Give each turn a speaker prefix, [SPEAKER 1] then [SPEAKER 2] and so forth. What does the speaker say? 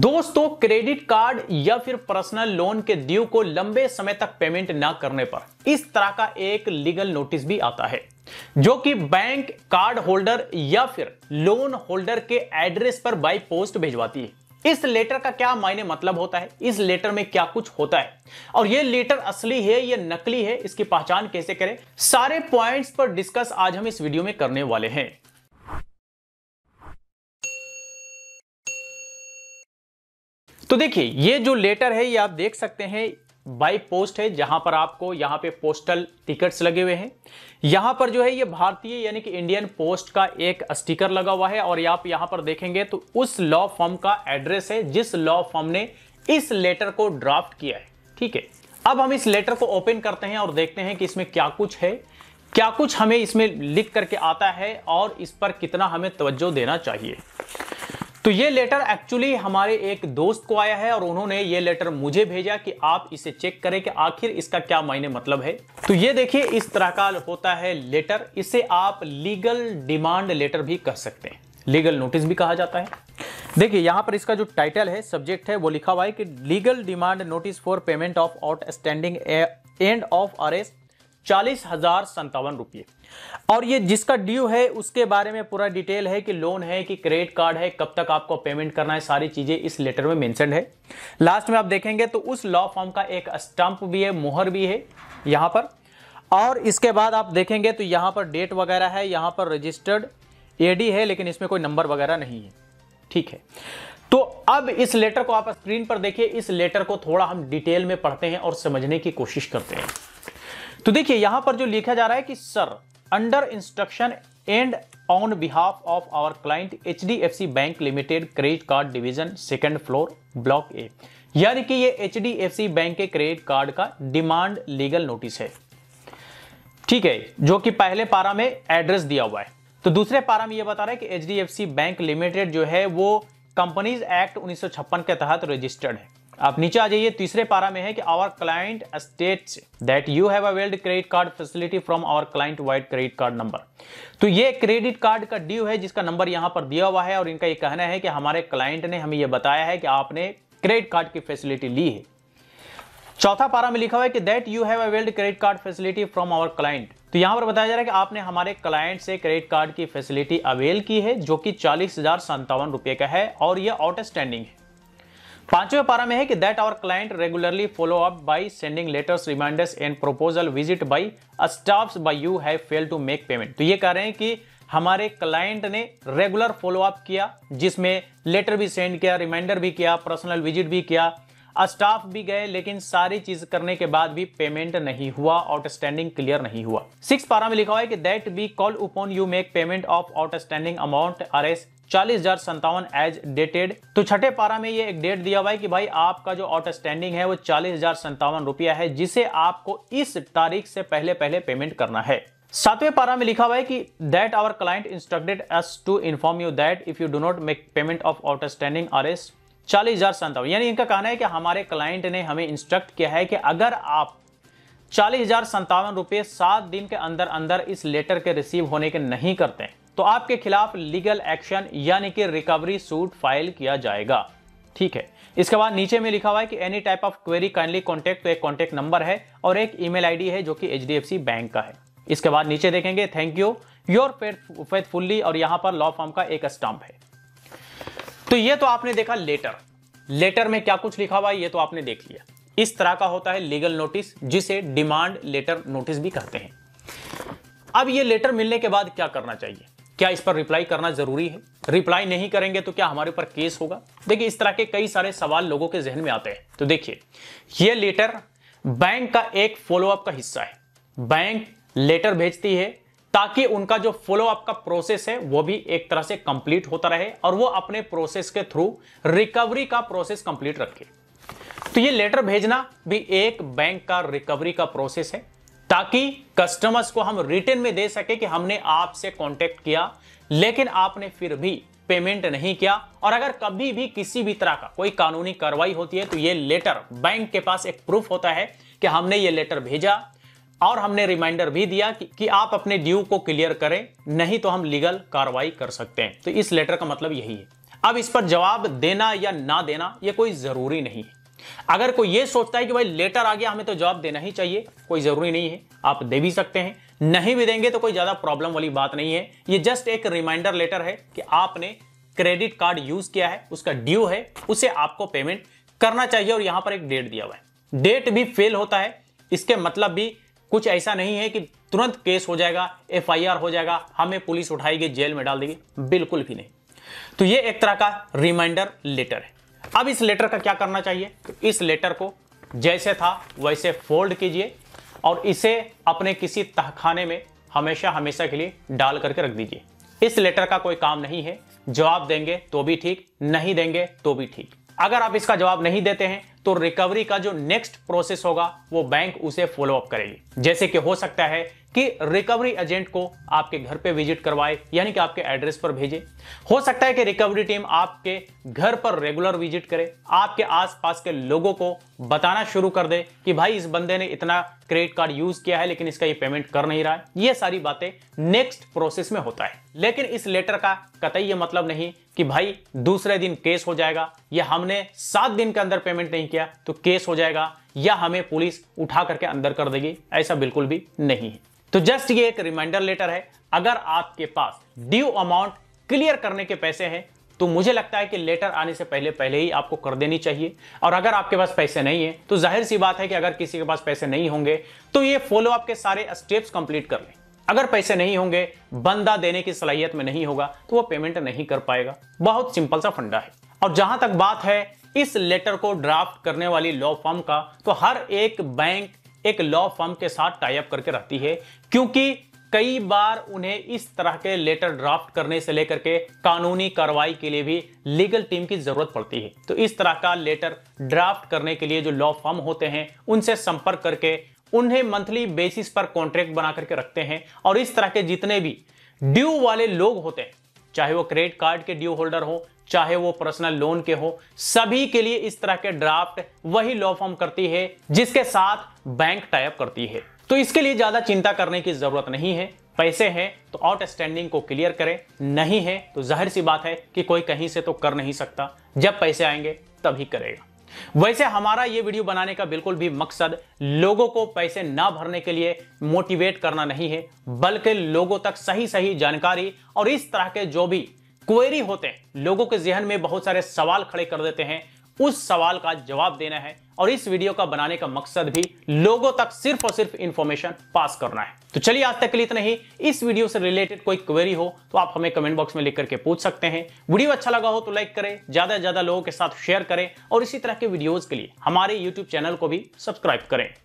[SPEAKER 1] दोस्तों credit card या फिर पर्सनल लोन के ड्यू को लंबे समय तक पेमेंट ना करने पर इस तरह का एक लीगल नोटिस भी आता है जो कि बैंक कार्ड होल्डर या फिर लोन होल्डर के एड्रेस पर बाय पोस्ट भिजवाती है इस लेटर का क्या मायने मतलब होता है इस लेटर में क्या कुछ होता है और यह लेटर असली है या नकली है इसकी पहचान कैसे करें सारे पॉइंट्स पर डिस्कस आज हम इस वीडियो में करने वाले हैं तो देखिए ये जो लेटर है ये आप देख सकते हैं बाई पोस्ट है जहां पर आपको यहां पे पोस्टल टिकट्स लगे हुए हैं यहां पर जो है ये भारतीय यानी कि इंडियन पोस्ट का एक स्टिकर लगा हुआ है और आप यहां पर देखेंगे तो उस लॉ फॉर्म का एड्रेस है जिस लॉ फॉर्म ने इस लेटर को ड्राफ्ट किया है ठीक है अब हम इस लेटर को ओपन करते हैं और देखते हैं कि इसमें क्या कुछ है क्या कुछ हमें इसमें लिख करके आता है और इस पर कितना हमें तवज्जो देना चाहिए तो ये लेटर एक्चुअली हमारे एक दोस्त को आया है और उन्होंने ये लेटर मुझे भेजा कि आप इसे चेक करें कि आखिर इसका क्या मायने मतलब है तो ये देखिए इस तरह का होता है लेटर इसे आप लीगल डिमांड लेटर भी कह सकते हैं लीगल नोटिस भी कहा जाता है देखिए यहां पर इसका जो टाइटल है सब्जेक्ट है वो लिखा हुआ है कि legal demand notice for payment of outstanding and of arrest चालीस हजार संतावन रुपये और ये जिसका ड्यू है उसके बारे में पूरा डिटेल है कि लोन है कि क्रेडिट कार्ड है कब तक आपको पेमेंट करना है सारी चीजें इस लेटर में मेंशन है लास्ट में आप देखेंगे तो उस लॉ फॉर्म का एक स्टंप भी है मोहर भी है यहां पर और इसके बाद आप देखेंगे तो यहाँ पर डेट वगैरह है यहां पर रजिस्टर्ड एडी है लेकिन इसमें कोई नंबर वगैरह नहीं है ठीक है तो अब इस लेटर को आप स्क्रीन पर देखिए इस लेटर को थोड़ा हम डिटेल में पढ़ते हैं और समझने की कोशिश करते हैं तो देखिए यहां पर जो लिखा जा रहा है कि sir under instruction and on behalf of our client H D F C bank limited credit card division second floor block A यानी कि ये H D F C bank के क्रेडिट कार्ड का डिमांड लीगल नोटिस है ठीक है जो कि पहले पारा में एड्रेस दिया हुआ है तो दूसरे पारा में ये बता रहा है कि H D F C bank limited जो है वो कंपनीज एक्ट उन्नीस के तहत रजिस्टर्ड है आप नीचे आ जाइए तीसरे पारा में है कि our client states that you have availed credit card facility from our client wide credit card number तो ये क्रेडिट कार्ड का ड्यू है जिसका नंबर यहाँ पर दिया हुआ है और इनका ये कहना है कि हमारे क्लाइंट ने हमें ये बताया है कि आपने क्रेडिट कार्ड की फैसिलिटी ली है चौथा पारा में लिखा हुआ है कि that you have availed credit card facility from our client तो यहां पर बताया जा रहा है कि आपने हमारे क्लाइंट से क्रेडिट कार्ड की फैसिलिटी अवेल की है जो कि चालीस हजार संतावन का है और यह आउटस्टैंडिंग है पांचवे पारा में है कि that our client regularly follow up by sending letters reminders and proposal visit by staff by you have fail to make payment तो ये कह रहे हैं कि हमारे क्लाइंट ने रेगुलर फॉलो अप किया जिसमें लेटर भी सेंड किया रिमाइंडर भी किया पर्सनल विजिट भी किया स्टाफ uh, भी गए लेकिन सारी चीज करने के बाद भी पेमेंट नहीं हुआ आउटस्टैंडिंग क्लियर नहीं हुआ सिक्स पारा में लिखा हुआ है कि that be call upon you make payment of outstanding amount R S चालीस हजार संतावन एज डेटेड तो छठे पारा में ये एक डेट दिया हुआ है कि भाई आपका जो आउटस्टैंडिंग है वो चालीस हजार संतावन रुपया है जिसे आपको इस तारीख से पहले पहले पेमेंट करना है सातवें पारा में लिखा हुआ है कि that our client instructed us to inform you that if you do not make payment of outstanding R S चालीस हजार संतावन यानी इनका कहना है कि हमारे क्लाइंट ने हमें इंस्ट्रक्ट किया है कि अगर आप चालीस हजार संतावन रुपये सात दिन के अंदर अंदर इस लेटर के रिसीव होने के नहीं करते हैं तो आपके खिलाफ लीगल एक्शन यानी कि रिकवरी सूट फाइल किया जाएगा ठीक है इसके बाद नीचे में लिखा हुआ है कि any type of query kindly contact तो एक कॉन्टेक्ट नंबर है और एक ईमेल आईडी है जो कि एच बैंक का है इसके बाद नीचे देखेंगे थैंक यू योर फुल्ली और यहां पर लॉ फॉर्म का एक स्टम्प है तो ये तो आपने देखा लेटर लेटर में क्या कुछ लिखा हुआ है ये तो आपने देख लिया इस तरह का होता है लीगल नोटिस जिसे डिमांड लेटर नोटिस भी कहते हैं अब ये लेटर मिलने के बाद क्या करना चाहिए क्या इस पर रिप्लाई करना जरूरी है रिप्लाई नहीं करेंगे तो क्या हमारे ऊपर केस होगा देखिए इस तरह के कई सारे सवाल लोगों के जहन में आते हैं तो देखिए यह लेटर बैंक का एक फॉलोअप का हिस्सा है बैंक लेटर भेजती है ताकि उनका जो फॉलोअप का प्रोसेस है वो भी एक तरह से कंप्लीट होता रहे और वो अपने प्रोसेस के थ्रू रिकवरी का प्रोसेस कंप्लीट रखे तो ये लेटर भेजना भी एक बैंक का रिकवरी का प्रोसेस है ताकि कस्टमर्स को हम रिटर्न में दे सके कि हमने आपसे कांटेक्ट किया लेकिन आपने फिर भी पेमेंट नहीं किया और अगर कभी भी किसी भी तरह का कोई कानूनी कार्रवाई होती है तो ये लेटर बैंक के पास एक प्रूफ होता है कि हमने ये लेटर भेजा और हमने रिमाइंडर भी दिया कि, कि आप अपने ड्यू को क्लियर करें नहीं तो हम लीगल कार्रवाई कर सकते हैं तो इस लेटर का मतलब यही है अब इस पर जवाब देना या ना देना यह कोई जरूरी नहीं है अगर कोई ये सोचता है कि भाई लेटर आ गया हमें तो जवाब देना ही चाहिए कोई ज़रूरी नहीं है आप दे भी सकते हैं नहीं भी देंगे तो कोई ज़्यादा प्रॉब्लम वाली बात नहीं है ये जस्ट एक रिमाइंडर लेटर है कि आपने क्रेडिट कार्ड यूज़ किया है उसका ड्यू है उसे आपको पेमेंट करना चाहिए और यहां पर एक डेट दिया हुआ है डेट भी फेल होता है इसके मतलब भी कुछ ऐसा नहीं है कि तुरंत केस हो जाएगा एफआईआर हो जाएगा हमें पुलिस उठाएगी जेल में डाल देगी बिल्कुल भी नहीं तो ये एक तरह का रिमाइंडर लेटर है अब इस लेटर का क्या करना चाहिए तो इस लेटर को जैसे था वैसे फोल्ड कीजिए और इसे अपने किसी तहखाने में हमेशा हमेशा के लिए डाल करके रख दीजिए इस लेटर का कोई काम नहीं है जवाब देंगे तो भी ठीक नहीं देंगे तो भी ठीक अगर आप इसका जवाब नहीं देते हैं तो रिकवरी का जो नेक्स्ट प्रोसेस होगा वो बैंक उसे फॉलोअप करेगी जैसे कि हो सकता है कि रिकवरी एजेंट को आपके घर पे विजिट करवाए यानी कि आपके एड्रेस पर भेजे हो सकता है कि रिकवरी टीम आपके घर पर रेगुलर विजिट करे आपके आसपास के लोगों को बताना शुरू कर दे कि भाई इस बंदे ने इतना क्रेडिट कार्ड यूज किया है लेकिन इसका ये पेमेंट कर नहीं रहा है ये सारी बातें नेक्स्ट प्रोसेस में होता है लेकिन इस लेटर का कतई ये मतलब नहीं कि भाई दूसरे दिन केस हो जाएगा या हमने सात दिन के अंदर पेमेंट नहीं किया तो केस हो जाएगा या हमें पुलिस उठा करके अंदर कर देगी ऐसा बिल्कुल भी नहीं है तो जस्ट ये एक रिमाइंडर लेटर है अगर आपके पास ड्यू अमाउंट क्लियर करने के पैसे हैं तो मुझे लगता है कि लेटर आने से पहले पहले ही आपको कर देनी चाहिए और अगर आपके पास पैसे नहीं है तो जाहिर सी बात है कि अगर किसी के पास पैसे नहीं होंगे तो ये फॉलो के सारे स्टेप्स कंप्लीट कर लें अगर पैसे नहीं होंगे बंदा देने की सलाहियत में नहीं होगा तो वो पेमेंट नहीं कर पाएगा बहुत सिंपल सा फंडा है और जहां तक बात है इस लेटर को ड्राफ्ट करने वाली लॉ फॉर्म का तो हर एक बैंक एक लॉ फर्म के साथ टाइप करके रहती है क्योंकि कई बार उन्हें इस तरह के लेटर ड्राफ्ट करने से लेकर के कानूनी कार्रवाई के लिए भी लीगल टीम की जरूरत पड़ती है तो इस तरह का लेटर ड्राफ्ट करने के लिए जो लॉ फर्म होते हैं उनसे संपर्क करके उन्हें मंथली बेसिस पर कॉन्ट्रैक्ट बना करके रखते हैं और इस तरह के जितने भी ड्यू वाले लोग होते हैं चाहे वो क्रेडिट कार्ड के ड्यू होल्डर हो चाहे वो पर्सनल लोन के हो सभी के लिए इस तरह के ड्राफ्ट वही लॉ फॉर्म करती है जिसके साथ बैंक टाइप करती है तो इसके लिए ज्यादा चिंता करने की जरूरत नहीं है पैसे हैं तो आउटस्टैंडिंग को क्लियर करें नहीं है तो जाहिर सी बात है कि कोई कहीं से तो कर नहीं सकता जब पैसे आएंगे तभी करेगा वैसे हमारा ये वीडियो बनाने का बिल्कुल भी मकसद लोगों को पैसे ना भरने के लिए मोटिवेट करना नहीं है बल्कि लोगों तक सही सही जानकारी और इस तरह के जो भी क्वेरी होते हैं लोगों के जहन में बहुत सारे सवाल खड़े कर देते हैं उस सवाल का जवाब देना है और इस वीडियो का बनाने का मकसद भी लोगों तक सिर्फ और सिर्फ इंफॉर्मेशन पास करना है तो चलिए आज तक के लिए इतना ही इस वीडियो से रिलेटेड कोई क्वेरी हो तो आप हमें कमेंट बॉक्स में लिख करके पूछ सकते हैं वीडियो अच्छा लगा हो तो लाइक करें ज्यादा से ज्यादा लोगों के साथ शेयर करें और इसी तरह के वीडियोज के लिए हमारे यूट्यूब चैनल को भी सब्सक्राइब करें